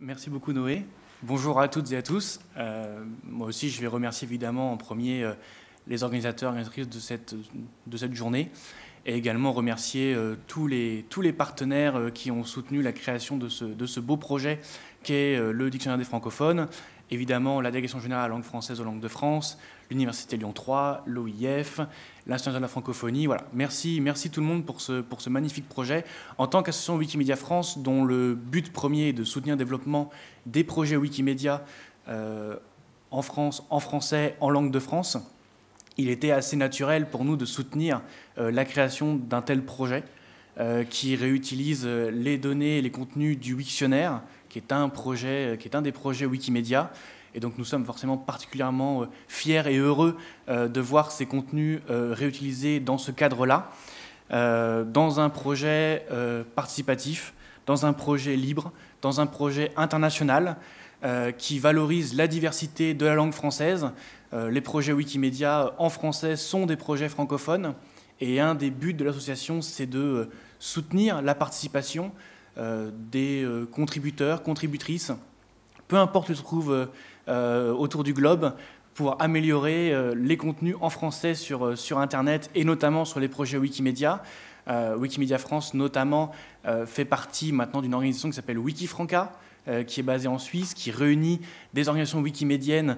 Merci beaucoup Noé. Bonjour à toutes et à tous. Euh, moi aussi, je vais remercier évidemment en premier euh, les organisateurs et organisatrices de cette, de cette journée et également remercier euh, tous, les, tous les partenaires qui ont soutenu la création de ce, de ce beau projet qu'est le Dictionnaire des francophones Évidemment, la délégation générale à la langue française aux langues de France, l'Université Lyon 3, l'OIF, l'Institut de la francophonie. Voilà. Merci, merci tout le monde pour ce, magnifique projet. En tant qu'association Wikimedia France, dont le but premier est de soutenir le développement des projets Wikimedia euh, en France, en français, en langue de France, il était assez naturel pour nous de soutenir euh, la création d'un tel projet. Euh, qui réutilise euh, les données et les contenus du Wiktionnaire, qui est un, projet, euh, qui est un des projets Wikimedia. Et donc nous sommes forcément particulièrement fiers et heureux de voir ces contenus réutilisés dans ce cadre-là, dans un projet participatif, dans un projet libre, dans un projet international qui valorise la diversité de la langue française. les projets Wikimedia en français sont des projets francophones. Et un des buts de l'association, c'est de euh, soutenir la participation euh, des euh, contributeurs, contributrices, peu importe où se trouvent autour du globe, pour améliorer les contenus en français sur, sur Internet et notamment sur les projets Wikimedia. Wikimedia France, notamment, fait partie maintenant d'une organisation qui s'appelle Wikifranca, Franca, qui est basée en Suisse, qui réunit des organisations wikimédiennes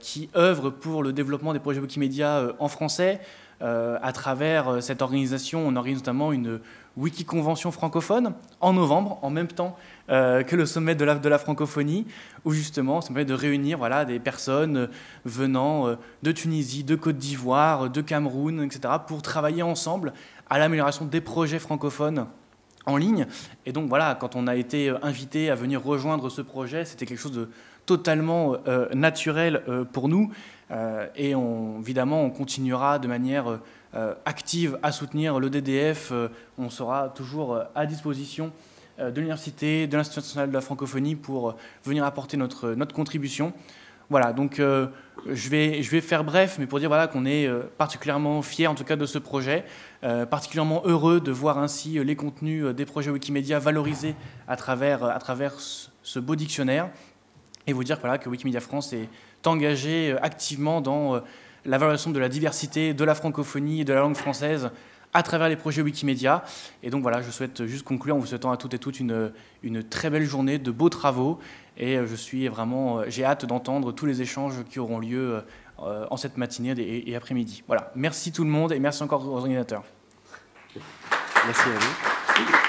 qui œuvrent pour le développement des projets Wikimedia en français. Euh, à travers euh, cette organisation, on organise notamment une wiki convention francophone en novembre, en même temps euh, que le sommet de la, francophonie, où justement, ça permet de réunir voilà, des personnes venant de Tunisie, de Côte d'Ivoire, de Cameroun, etc., pour travailler ensemble à l'amélioration des projets francophones en ligne. Et donc voilà, quand on a été invité à venir rejoindre ce projet, c'était quelque chose de totalement naturel pour nous. Euh, et évidemment, on continuera de manière euh, active à soutenir le DDF. Euh, on sera toujours à disposition de l'université, de l'Institut national de la francophonie pour venir apporter notre, notre contribution. Voilà, donc je, vais, je vais faire bref, mais pour dire voilà, qu'on est particulièrement fiers en tout cas de ce projet, particulièrement heureux de voir ainsi les contenus des projets Wikimedia valorisés à travers, à travers ce beau dictionnaire, et vous dire voilà, que Wikimedia France est, t'engager euh, activement dans euh, la valorisation de la diversité, de la francophonie et de la langue française à travers les projets Wikimédia. Et donc voilà, je souhaite juste conclure en vous souhaitant à toutes et toutes une, euh, une très belle journée, de beaux travaux. Et je suis vraiment, j'ai hâte d'entendre tous les échanges qui auront lieu en cette matinée et, après-midi. Voilà, merci tout le monde et merci encore aux organisateurs. Merci à vous.